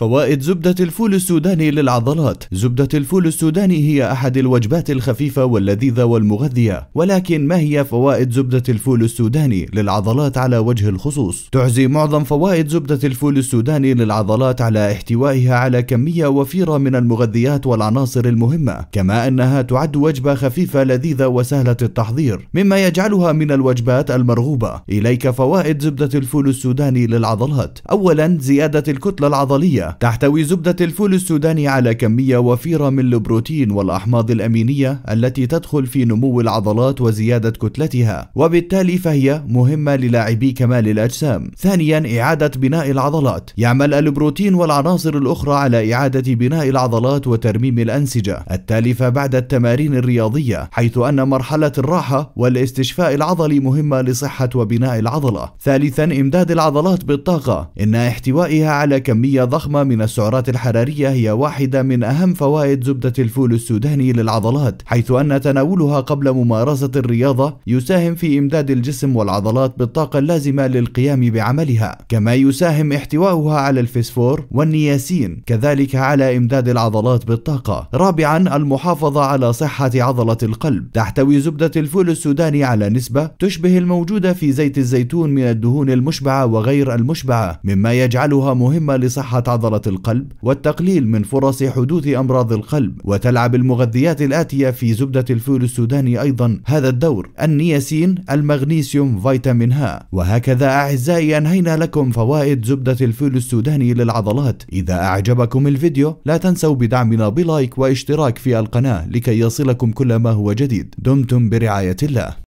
فوائد زبدة الفول السوداني للعضلات زبدة الفول السوداني هي أحد الوجبات الخفيفة واللذيذة والمغذية ولكن ما هي فوائد زبدة الفول السوداني للعضلات على وجه الخصوص؟ تعزي معظم فوائد زبدة الفول السوداني للعضلات على احتوائها على كمية وفيرة من المغذيات والعناصر المهمة كما أنها تعد وجبة خفيفة لذيذة وسهلة التحضير مما يجعلها من الوجبات المرغوبة إليك فوائد زبدة الفول السوداني للعضلات أولا زيادة الكتلة العضلية تحتوي زبدة الفول السوداني على كمية وفيرة من البروتين والأحماض الأمينية التي تدخل في نمو العضلات وزيادة كتلتها وبالتالي فهي مهمة للاعبي كمال الأجسام ثانيا إعادة بناء العضلات يعمل البروتين والعناصر الأخرى على إعادة بناء العضلات وترميم الأنسجة التالفة بعد التمارين الرياضية حيث أن مرحلة الراحة والاستشفاء العضلي مهمة لصحة وبناء العضلة ثالثا إمداد العضلات بالطاقة إن احتوائها على كمية ضخمة من السعرات الحرارية هي واحدة من أهم فوائد زبدة الفول السوداني للعضلات حيث أن تناولها قبل ممارسة الرياضة يساهم في إمداد الجسم والعضلات بالطاقة اللازمة للقيام بعملها كما يساهم احتواؤها على الفسفور والنياسين كذلك على إمداد العضلات بالطاقة رابعا المحافظة على صحة عضلة القلب تحتوي زبدة الفول السوداني على نسبة تشبه الموجودة في زيت الزيتون من الدهون المشبعة وغير المشبعة مما يجعلها مهمة لصحة عضلة القلب والتقليل من فرص حدوث أمراض القلب وتلعب المغذيات الآتية في زبدة الفول السوداني أيضا هذا الدور النياسين المغنيسيوم فيتامين ها وهكذا أعزائي أنهينا لكم فوائد زبدة الفول السوداني للعضلات إذا أعجبكم الفيديو لا تنسوا بدعمنا بلايك واشتراك في القناة لكي يصلكم كل ما هو جديد دمتم برعاية الله